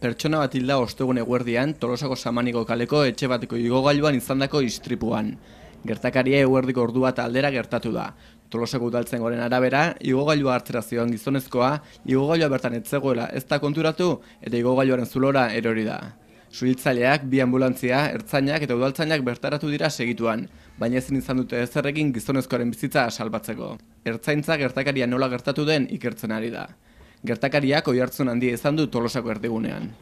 pertsona bat hilda ostegun eguerdian Tolosako Samaniko kaleko etxe bateko igogailuan izandako istripuan. Gertakaria eguerdiko ordu eta aldera gertatu da. Tolosako udaltzen goren arabera, igogailua hartzera zioan gizonezkoa, igogailua bertan etzegoela ez da konturatu eta igogailuaren zulora erori da. Suhiltzaileak, bi ambulantzia, ertzainak eta udaltzainak bertaratu dira segituan, baina ezin izan dute ezerrekin gizonezkoaren bizitza salbatzeko. Ertzaintza gertakaria nola gertatu den ikertzen ari da. Gertakariak oihartzun handi ez du Tolosako erdigunean.